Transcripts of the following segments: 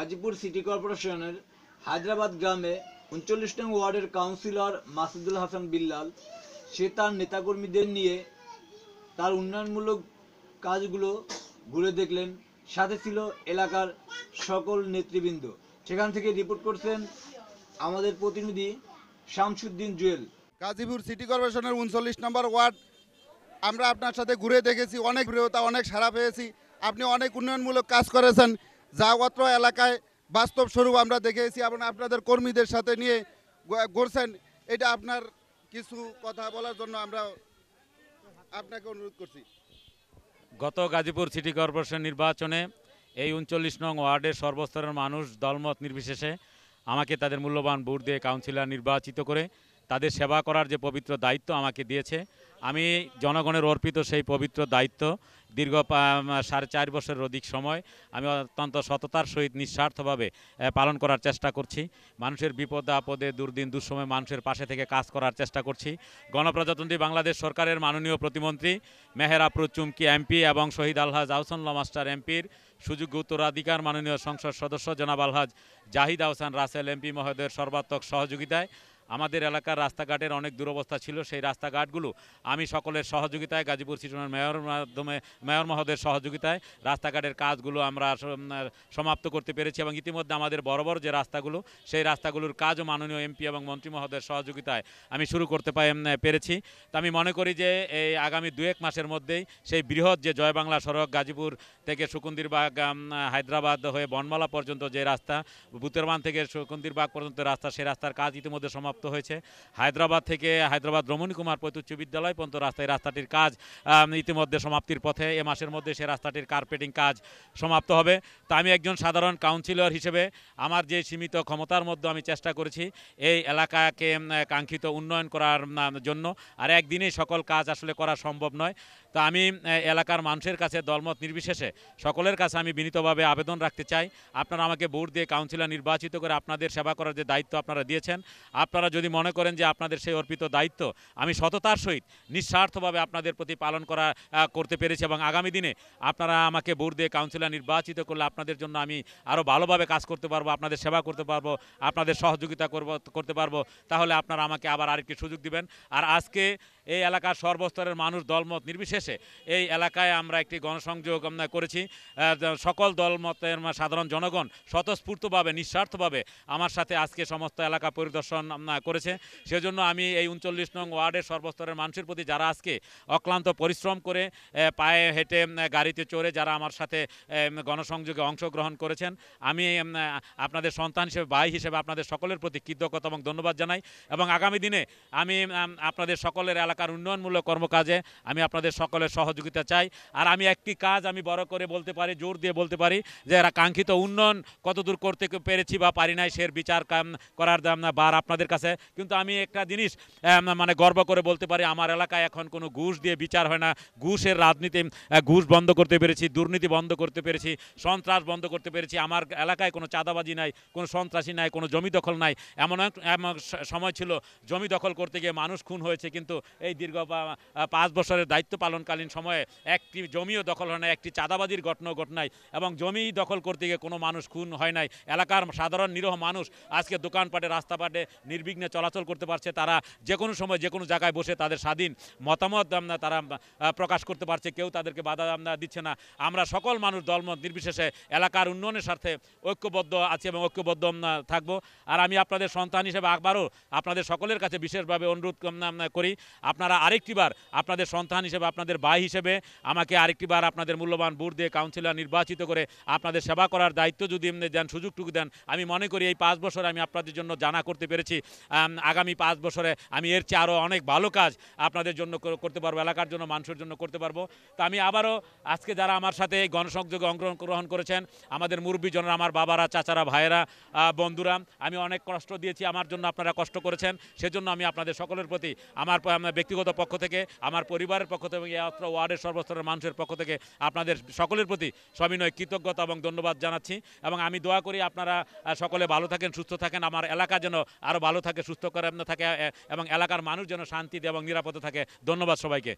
Gazipur city কর্পোরেশনের হায়দ্রাবাদ গ্রামে উনচল্লিশ নং ওয়ার্ডের কাউন্সিলর মাসুদুল হাসান বিল্লাল সে তার নেতাকর্মীদের নিয়ে তার উন্নয়নমূলক কাজগুলো ঘুরে দেখলেন সাথে ছিল এলাকার সকল নেতৃবৃন্দ সেখান থেকে রিপোর্ট করছেন আমাদের প্রতিনিধি শামসুদ্দিন জুয়েল গাজীপুর সিটি কর্পোরেশনের উনচল্লিশ নম্বর ওয়ার্ড আমরা আপনার সাথে ঘুরে দেখেছি অনেক বৃহতা অনেক সারা পেয়েছি আপনি অনেক উন্নয়নমূলক কাজ করেছেন যা এলাকায় বাস্তব স্বরূপ আমরা দেখেছি এবং আপনাদের কর্মীদের সাথে নিয়ে গড়ছেন এটা আপনার কিছু কথা বলার জন্য আমরা আপনাকে অনুরোধ করছি গত গাজীপুর সিটি কর্পোরেশন নির্বাচনে এই উনচল্লিশ নং ওয়ার্ডের সর্বস্তরের মানুষ দলমত নির্বিশেষে আমাকে তাদের মূল্যবান ভোট দিয়ে কাউন্সিলর নির্বাচিত করে তাদের সেবা করার যে পবিত্র দায়িত্ব আমাকে দিয়েছে আমি জনগণের অর্পিত সেই পবিত্র দায়িত্ব দীর্ঘ সাড়ে চার বছরের অধিক সময় আমি অত্যন্ত সততার সহিত নিঃস্বার্থভাবে পালন করার চেষ্টা করছি মানুষের বিপদ আপদে দুর্দিন দুঃসময় মানুষের পাশে থেকে কাজ করার চেষ্টা করছি গণপ্রজাতন্ত্রী বাংলাদেশ সরকারের মাননীয় প্রতিমন্ত্রী মেহের আফরুজ চুমকি এমপি এবং শহীদ আলহাজ আহসানুল্লাহ মাস্টার এমপির সুযোগ্য উত্তরাধিকার মাননীয় সংসদ সদস্য জনাব আলহাজ জাহিদ আহসান রাসেল এমপি মহোদয়ের সর্বাত্মক সহযোগিতায় আমাদের এলাকার রাস্তাঘাটের অনেক দুরবস্থা ছিল সেই রাস্তাঘাটগুলো আমি সকলের সহযোগিতায় গাজীপুর সিটনের মেয়র মাধ্যমে মেয়র মহোদয়ের সহযোগিতায় রাস্তাঘাটের কাজগুলো আমরা সমাপ্ত করতে পেরেছি এবং ইতিমধ্যে আমাদের বড় বড় যে রাস্তাগুলো সেই রাস্তাগুলোর কাজও মাননীয় এমপি এবং মন্ত্রী মহোদয়ের সহযোগিতায় আমি শুরু করতে পাই পেরেছি তো আমি মনে করি যে এই আগামী দু এক মাসের মধ্যেই সেই বৃহৎ যে জয় বাংলা সড়ক গাজীপুর থেকে সুকুন্দিরবাগ হায়দ্রাবাদ হয়ে বনমালা পর্যন্ত যে রাস্তা বুতেরবান থেকে সুকুন্দিরবাগ পর্যন্ত রাস্তা সেই রাস্তার কাজ ইতিমধ্যে সমাপ্ত যুক্ত হয়েছে হায়দ্রাবাদ থেকে হায়দ্রাবাদ রমণী কুমার পৈত উচ্চ বিদ্যালয় পর্যন্ত রাস্তায় রাস্তাটির কাজ ইতিমধ্যে সমাপ্তির পথে এ মাসের মধ্যে সে রাস্তাটির কার্পেটিং কাজ সমাপ্ত হবে তা আমি একজন সাধারণ কাউন্সিলর হিসেবে আমার যে সীমিত ক্ষমতার মধ্যে আমি চেষ্টা করেছি এই এলাকাকে কাঙ্ক্ষিত উন্নয়ন করার জন্য আর একদিনেই সকল কাজ আসলে করা সম্ভব নয় তা আমি এলাকার মানুষের কাছে দলমত নির্বিশেষে সকলের কাছে আমি বিনীতভাবে আবেদন রাখতে চাই আপনারা আমাকে ভোট দিয়ে কাউন্সিলর নির্বাচিত করে আপনাদের সেবা করার যে দায়িত্ব আপনারা দিয়েছেন আপনারা যদি মনে করেন যে আপনাদের সেই অর্পিত দায়িত্ব আমি সততার সহিত নিঃস্বার্থভাবে আপনাদের প্রতি পালন করা করতে পেরেছি এবং আগামী দিনে আপনারা আমাকে বোর্ড দিয়ে কাউন্সিলর নির্বাচিত করলে আপনাদের জন্য আমি আরও ভালোভাবে কাজ করতে পারবো আপনাদের সেবা করতে পারবো আপনাদের সহযোগিতা করব করতে পারবো তাহলে আপনারা আমাকে আবার আরেকটি সুযোগ দিবেন আর আজকে এই এলাকার সর্বস্তরের মানুষ দলমত নির্বিশেষে এই এলাকায় আমরা একটি গণসংযোগ করেছি সকল দলমতের সাধারণ জনগণ স্বতঃস্ফূর্তভাবে নিঃস্বার্থভাবে আমার সাথে আজকে সমস্ত এলাকা পরিদর্শন করেছে সেজন্য আমি এই উনচল্লিশ নং ওয়ার্ডের সর্বস্তরের মানুষের প্রতি যারা আজকে অক্লান্ত পরিশ্রম করে পায়ে হেঁটে গাড়িতে চড়ে যারা আমার সাথে গণসংযোগে অংশগ্রহণ করেছেন আমি আপনাদের সন্তান হিসেবে ভাই হিসেবে আপনাদের সকলের প্রতি কৃতজ্ঞতা এবং ধন্যবাদ জানাই এবং আগামী দিনে আমি আপনাদের সকলের এলাকা এলাকার উন্নয়নমূলক কর্মকাজে আমি আপনাদের সকলের সহযোগিতা চাই আর আমি একটি কাজ আমি বড় করে বলতে পারি জোর দিয়ে বলতে পারি যে এরা কাঙ্ক্ষিত উন্নয়ন কতদূর করতে পেরেছি বা পারি নাই সের বিচার করার বার আপনাদের কাছে কিন্তু আমি একটা জিনিস মানে গর্ব করে বলতে পারি আমার এলাকায় এখন কোনো ঘুষ দিয়ে বিচার হয় না ঘুষের রাজনীতি ঘুষ বন্ধ করতে পেরেছি দুর্নীতি বন্ধ করতে পেরেছি সন্ত্রাস বন্ধ করতে পেরেছি আমার এলাকায় কোনো চাঁদাবাজি নাই কোনো সন্ত্রাসী নাই কোনো জমি দখল নাই এমন সময় ছিল জমি দখল করতে গিয়ে মানুষ খুন হয়েছে কিন্তু এই দীর্ঘ পাঁচ বছরের দায়িত্ব পালনকালীন সময়ে একটি জমিও দখল হয় না একটি চাঁদাবাজির ঘটনা ঘটনায় এবং জমি দখল করতে গিয়ে কোনো মানুষ খুন হয় নাই এলাকার সাধারণ নিরহ মানুষ আজকে দোকানপাটে রাস্তাঘাটে নির্বিঘ্নে চলাচল করতে পারছে তারা যে কোনো সময় যে কোনো জায়গায় বসে তাদের স্বাধীন মতামত তারা প্রকাশ করতে পারছে কেউ তাদেরকে বাধা দিচ্ছে না আমরা সকল মানুষ দলমত নির্বিশেষে এলাকার উন্নয়নের স্বার্থে ঐক্যবদ্ধ আছি এবং ঐক্যবদ্ধ থাকবো আর আমি আপনাদের সন্তান হিসেবে আবারও আপনাদের সকলের কাছে বিশেষভাবে অনুরোধ করি আপনারা আরেকটি বার আপনাদের সন্তান হিসেবে আপনাদের ভাই হিসেবে আমাকে আরেকটি বার আপনাদের মূল্যবান ভোট দিয়ে কাউন্সিলর নির্বাচিত করে আপনাদের সেবা করার দায়িত্ব যদি এমনি দেন সুযোগটুকু দেন আমি মনে করি এই পাঁচ বছরে আমি আপনাদের জন্য জানা করতে পেরেছি আগামী পাঁচ বছরে আমি এর চেয়ে আরও অনেক ভালো কাজ আপনাদের জন্য করতে পারবো এলাকার জন্য মানুষের জন্য করতে পারবো তো আমি আবারও আজকে যারা আমার সাথে এই গণসংযোগে অংশগ্রহণ করেছেন আমাদের মুরব্বীজনরা আমার বাবারা চাচারা ভাইয়েরা বন্ধুরা আমি অনেক কষ্ট দিয়েছি আমার জন্য আপনারা কষ্ট করেছেন সেজন্য আমি আপনাদের সকলের প্রতি আমার ব্যক্তিগত পক্ষ থেকে আমার পরিবারের পক্ষ থেকে এবং ওয়ার্ডের সর্বস্তরের মানুষের পক্ষ থেকে আপনাদের সকলের প্রতি সবিনয় কৃতজ্ঞতা এবং ধন্যবাদ জানাচ্ছি এবং আমি দোয়া করি আপনারা সকলে ভালো থাকেন সুস্থ থাকেন আমার এলাকা যেন আরও ভালো থাকে সুস্থ করে থাকে এবং এলাকার মানুষ যেন শান্তিতে এবং নিরাপদে থাকে ধন্যবাদ সবাইকে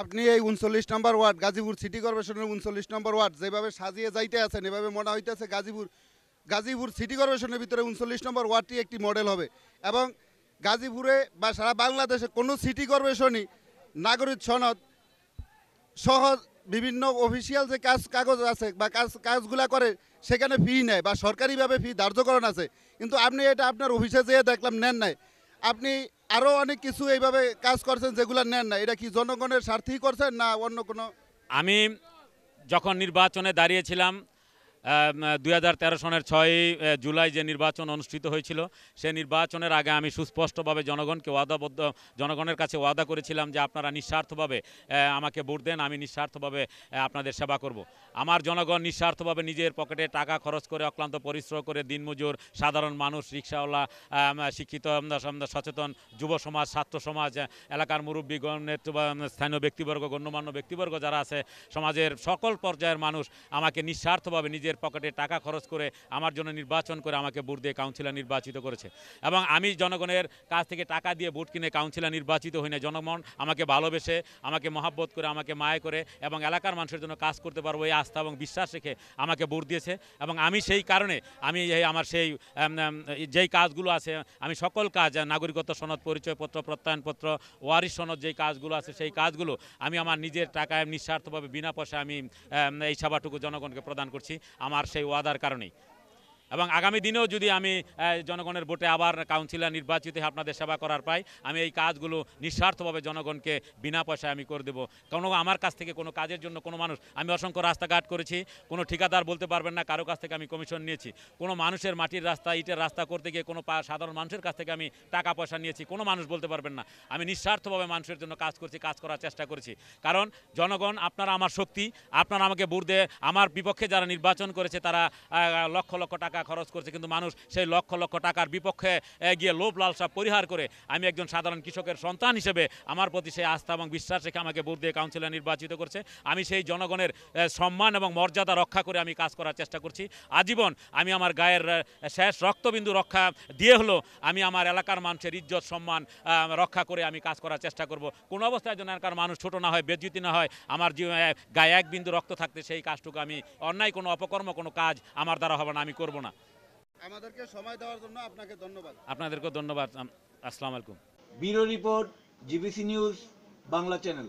আপনি এই উনচল্লিশ নম্বর ওয়ার্ড গাজীপুর সিটি কর্পোরেশনের উনচল্লিশ নম্বর ওয়ার্ড যেভাবে সাজিয়ে যাইতে আছেন এভাবে মনে হইতেছে গাজীপুর গাজীপুর সিটি কর্পোরেশনের ভিতরে উনচল্লিশ নম্বর ওয়ার্ডটি একটি মডেল হবে এবং গাজীপুরে বা সারা বাংলাদেশে কোনো সিটি কর্পোরেশনই নাগরিক সনদ সহ বিভিন্ন অফিসিয়াল যে কাজ কাগজ আছে বা কাজ কাজগুলা করে সেখানে ফি নেয় বা সরকারিভাবে ফি ধার্যকরণ আছে কিন্তু আপনি এটা আপনার অফিসে যেয়ে দেখলাম নেন নাই আপনি আরও অনেক কিছু এইভাবে কাজ করছেন যেগুলো নেন না এটা কি জনগণের স্বার্থেই করছেন না অন্য কোনো আমি যখন নির্বাচনে দাঁড়িয়েছিলাম দুই সনের ছয়ই জুলাই যে নির্বাচন অনুষ্ঠিত হয়েছিল সে নির্বাচনের আগে আমি সুস্পষ্টভাবে জনগণকে ওয়াদাবদ্ধ জনগণের কাছে ওয়াদা করেছিলাম যে আপনারা নিঃস্বার্থভাবে আমাকে ভোট দেন আমি নিঃস্বার্থভাবে আপনাদের সেবা করব। আমার জনগণ নিঃস্বার্থভাবে নিজের পকেটে টাকা খরচ করে অক্লান্ত পরিশ্রম করে দিনমজুর সাধারণ মানুষ রিক্সাওয়ালা শিক্ষিত সচেতন যুব সমাজ ছাত্র সমাজ এলাকার মুরব্বীগণ স্থানীয় ব্যক্তিবর্গ গণ্যমান্য ব্যক্তিবর্গ যারা আছে সমাজের সকল পর্যায়ের মানুষ আমাকে নিঃস্বার্থভাবে নিজের নিজের পকেটে টাকা খরচ করে আমার জন্য নির্বাচন করে আমাকে ভোট দিয়ে কাউন্সিলর নির্বাচিত করেছে এবং আমি জনগণের কাছ থেকে টাকা দিয়ে ভোট কিনে কাউন্সিলর নির্বাচিত হই না জনগণ আমাকে ভালোবেসে আমাকে মহাব্বত করে আমাকে মায় করে এবং এলাকার মানুষের জন্য কাজ করতে পারবো এই আস্থা এবং বিশ্বাস রেখে আমাকে ভোট দিয়েছে এবং আমি সেই কারণে আমি আমার সেই যেই কাজগুলো আছে আমি সকল কাজ নাগরিকত্ব সনদ পরিচয়পত্র প্রত্যয়নপত্র ওয়ারিশ সনদ যেই কাজগুলো আছে সেই কাজগুলো আমি আমার নিজের টাকায় নিঃস্বার্থভাবে বিনা পয়সা আমি এই সভাটুকু জনগণকে প্রদান করছি আমার সেই ওয়াদার কারণেই এবং আগামী দিনেও যদি আমি জনগণের ভোটে আবার কাউন্সিলর নির্বাচিত হয়ে আপনাদের সেবা করার পাই আমি এই কাজগুলো নিঃস্বার্থভাবে জনগণকে বিনা পয়সায় আমি করে দেব কোনো আমার কাছ থেকে কোনো কাজের জন্য কোনো মানুষ আমি অসংখ্য রাস্তাঘাট করেছি কোনো ঠিকাদার বলতে পারবেন না কারো কাছ থেকে আমি কমিশন নিয়েছি কোনো মানুষের মাটির রাস্তা ইটের রাস্তা করতে গিয়ে কোনো সাধারণ মানুষের কাছ থেকে আমি টাকা পয়সা নিয়েছি কোনো মানুষ বলতে পারবেন না আমি নিঃস্বার্থভাবে মানুষের জন্য কাজ করছি কাজ করার চেষ্টা করছি কারণ জনগণ আপনারা আমার শক্তি আপনারা আমাকে বুর্দে আমার বিপক্ষে যারা নির্বাচন করেছে তারা লক্ষ লক্ষ টাকা টাকা খরচ করছে কিন্তু মানুষ সেই লক্ষ লক্ষ টাকার বিপক্ষে গিয়ে লোভ লালসা পরিহার করে আমি একজন সাধারণ কৃষকের সন্তান হিসেবে আমার প্রতি সেই আস্থা এবং বিশ্বাস রেখে আমাকে বোর্ড দিয়ে কাউন্সিলর নির্বাচিত করছে আমি সেই জনগণের সম্মান এবং মর্যাদা রক্ষা করে আমি কাজ করার চেষ্টা করছি আজীবন আমি আমার গায়ের শেষ রক্তবিন্দু রক্ষা দিয়ে হলো আমি আমার এলাকার মানুষের ইজ্জত সম্মান রক্ষা করে আমি কাজ করার চেষ্টা করব কোন অবস্থায় যেন এলাকার মানুষ ছোট না হয় বেজ্যুতি না হয় আমার গায়ে এক বিন্দু রক্ত থাকতে সেই কাজটুকু আমি অন্যায় কোনো অপকর্ম কোনো কাজ আমার দ্বারা হবে না আমি করবো না আমাদেরকে সময় দেওয়ার জন্য আপনাকে ধন্যবাদ আপনাদেরকে ধন্যবাদ আসসালামু আলাইকুম bureau report GBC news Bangla channel